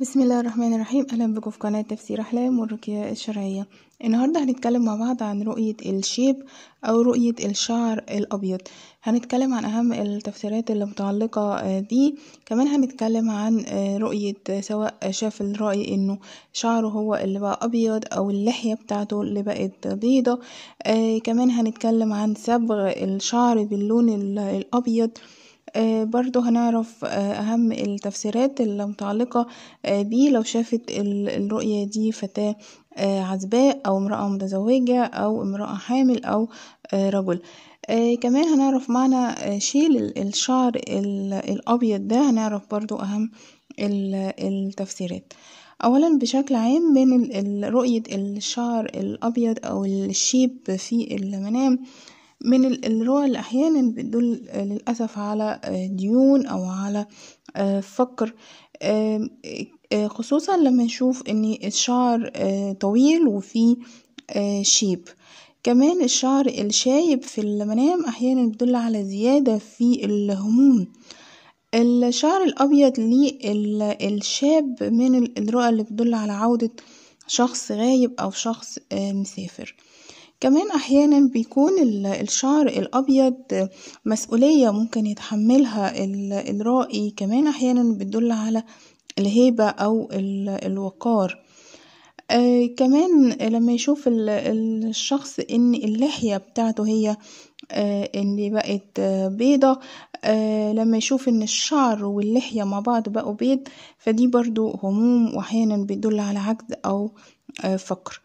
بسم الله الرحمن الرحيم اهلا بكم في قناه تفسير احلام والرقيه الشرعيه النهارده هنتكلم مع بعض عن رؤيه الشيب او رؤيه الشعر الابيض هنتكلم عن اهم التفسيرات اللي متعلقه بيه آه، كمان هنتكلم عن آه، رؤيه آه، سواء شاف الراي انه شعره هو اللي بقى ابيض او اللحيه بتاعته اللي بقت بيضه كمان هنتكلم عن صبغ الشعر باللون الابيض آه، برضو هنعرف آه، أهم التفسيرات المتعلقة آه، بيه لو شافت الرؤية دي فتاة عزباء أو امرأة متزوجة أو امرأة حامل أو رجل كمان هنعرف معنى شيل الشعر الأبيض ده هنعرف برضو أهم التفسيرات اولا بشكل عام من رؤية الشعر الابيض او الشيب في المنام من الرؤى اللي أحيانا بتدل للأسف على آه، ديون أو على آه، فقر آه، خصوصا لما نشوف ان الشعر طويل وفي شيب كمان الشعر الشايب في المنام احيانا بتدل على زيادة في الهموم الشعر الابيض للشاب من الرؤى اللي بتدل على عودة شخص غايب او شخص مسافر كمان أحيانا بيكون الشعر الأبيض مسؤولية ممكن يتحملها الرائي كمان أحيانا بتدل على الهيبة أو الوقار آه، كمان لما يشوف الشخص ان اللحية بتاعته هي اللي آه، بقت آه، بيضة لما يشوف ان الشعر واللحية مع بعض بقوا بيض فدي برضو هموم واحيانا بيدل على عجز او فقر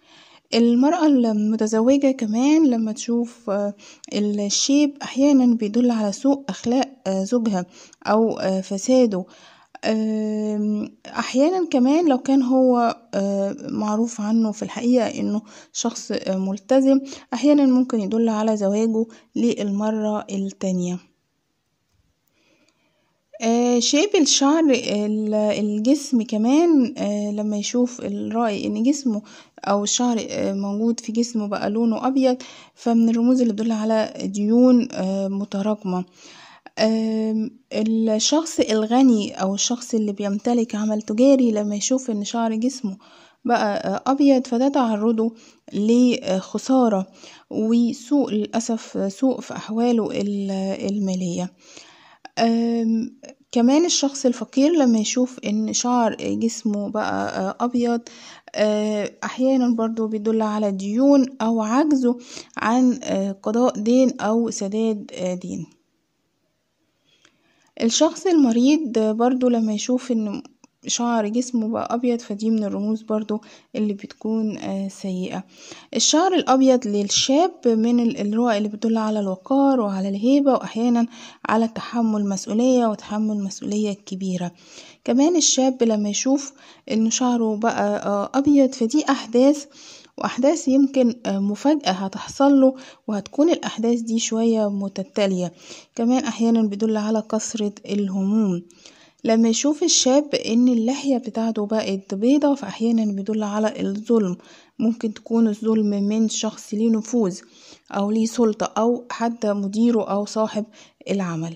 المرأة المتزوجة كمان لما تشوف آه، الشيب أحيانا بيدل على سوء أخلاق آه، زوجها أو آه، فساده أحيانا كمان لو كان هو معروف عنه في الحقيقة إنه شخص ملتزم أحيانا ممكن يدل على زواجه للمرة التانية آه، شيب الشعر الجسم كمان آه، لما يشوف الرأي ان جسمه او الشعر آه، موجود في جسمه بقى لونه ابيض فمن الرموز اللي تدل على ديون متراكمة الشخص الغني او الشخص اللي بيمتلك عمل تجاري لما يشوف ان شعر جسمه بقى ابيض فده تعرضه لخسارة وسوء للأسف سوء في أحواله المالية كمان الشخص الفقير لما يشوف ان شعر جسمه بقى آه، ابيض آه، احيانا برضو بيدل على ديون او عجزه عن آه، قضاء دين او سداد دين الشخص المريض برضو لما يشوف ان شعر جسمه بقى أبيض فدي من الرموز برضو اللي بتكون آه، سيئة الشعر الأبيض للشاب من الرؤى اللي بتدل على الوقار وعلى الهيبة وأحيانا على تحمل مسؤولية وتحمل مسؤولية كبيرة كمان الشاب لما يشوف إن شعره بقى آه، أبيض فدي أحداث وأحداث يمكن آه، مفاجأة هتحصل له وهتكون الأحداث دي شوية متتالية كمان أحيانا بيدل على كثرة الهموم لما يشوف الشاب إن اللحية بتاعته بقت بيضة فأحيانا بيدل على الظلم ممكن تكون الظلم من شخص ليه نفوذ أو ليه سلطة أو حتى مديره أو صاحب العمل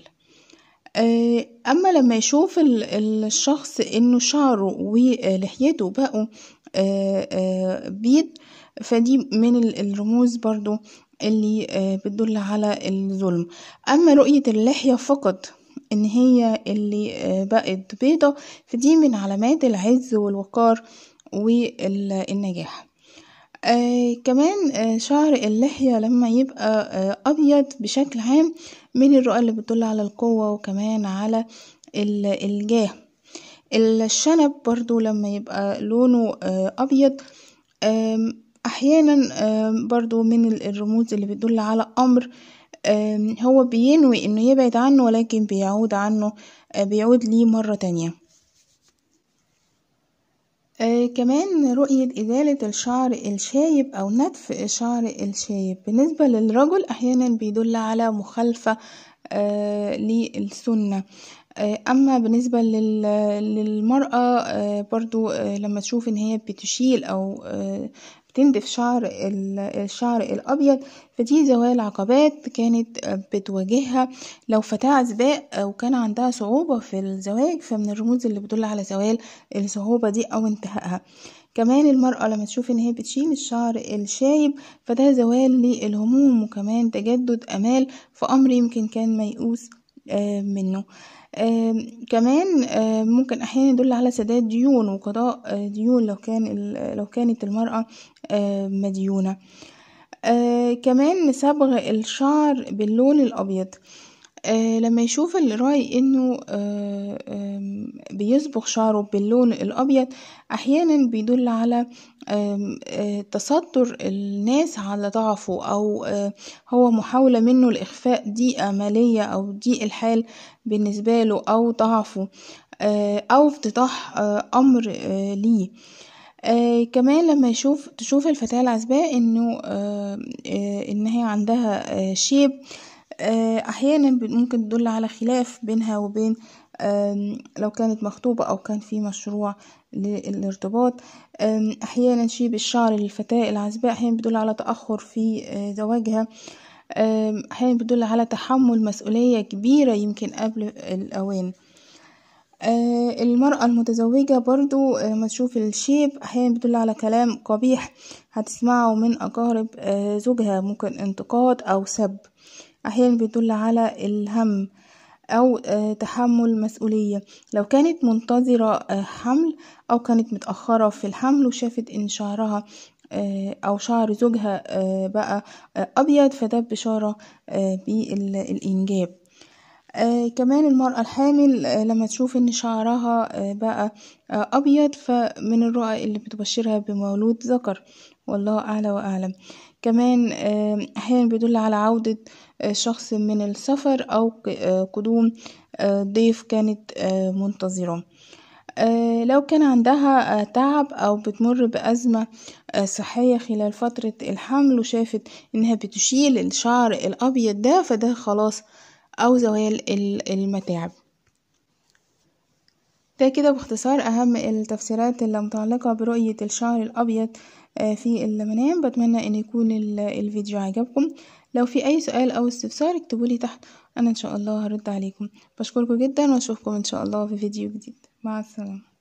آه، أما لما يشوف الشخص إنه شعره ولحيته بقوا آه، آه، بيض فدي من الرموز برضو اللي بتدل على الظلم أما رؤية اللحية فقط ان هي اللي آه، بقت بيضة فدي من علامات العز والوقار والنجاح آه كمان آه شعر اللحية لما يبقى آه أبيض بشكل عام من الرؤى اللي بتدل على القوة وكمان على الجاه الشنب برضو لما يبقى لونه آه أبيض آه أحيانا آه برضو من الرموز اللي بتدل على أمر آه هو بينوي إنه يبعد عنه ولكن بيعود عنه آه، بيعود ليه مرة تانية آه كمان رؤية إزالة الشعر الشايب أو نتف الشعر الشايب بالنسبة للرجل أحيانا بيدل على مخالفة آه للسنة آه، أما بالنسبة للمرأة آه، برضو آه، لما تشوف إن هي بتشيل أو بتندف شعر الشعر الأبيض فدي زوال عقبات كانت بتواجهها لو فتاة عزباء وكان عندها صعوبة في الزواج فمن الرموز اللي بتدل على زوال الصعوبة دي أو انتهائها كمان المرأة لما تشوف إن هي بتشيل الشعر الشايب فده زوال للهموم وكمان تجدد أمال في أمر يمكن كان ميؤوس آه، منه آه، كمان آه، ممكن احيانا يدل على سداد ديون وقضاء ديون لو كان لو كانت المراه مديونه كمان صبغ الشعر باللون الابيض آه، لما يشوف الراي انه آه، بيصبغ شعره باللون الابيض احيانا بيدل على آه، تستر الناس على ضعفه او هو محاولة منه لاخفاء ضيقة مالية او ضيق الحال بالنسبة له او ضعفه او افتضاح امر ليه آه كمان لما يشوف تشوف الفتاة العزباء انه آه آه ان هي عندها آه شيب آه، أحيانا ممكن تدل على خلاف بينها وبين لو كانت مخطوبة أو كان في مشروع للارتباط أحيانا شيب الشعر للفتاة العزباء أحيانا بدل على تأخر في آه، زواجها أحيانا بدل على تحمل مسؤولية كبيرة يمكن قبل الأوان آه، المرأة المتزوجة برضو لما تشوف الشيب أحيانا بتدل على كلام قبيح هتسمعه من أقارب زوجها ممكن انتقاد أو سب أحيانا بيدل على الهم أو آه، تحمل مسؤولية لو كانت منتظرة آه، حمل أو كانت متأخرة في الحمل وشافت إن شعرها آه، أو شعر زوجها بقى أبيض فده بشارة بالإنجاب آه كمان المرأة الحامل آه لما تشوف ان شعرها آه بقى أبيض فمن الرؤى اللي بتبشرها بمولود ذكر والله أعلى وأعلم كمان أحيانا بيدل على عودة آه، شخص من السفر أو آه، قدوم آه، ضيف كانت منتظرة لو كان عندها تعب أو بتمر بأزمة صحية خلال فترة الحمل وشافت إنها بتشيل الشعر الأبيض ده فده خلاص أو زوال المتاعب ده كده باختصار أهم التفسيرات اللي متعلقة برؤية الشعر الأبيض آه، في المنام بتمنى ان يكون الفيديو عجبكم لو في اي سؤال او استفسار اكتبولي تحت انا ان شاء الله هرد عليكم بشكركم جدا واشوفكم ان شاء الله في فيديو جديد مع السلامه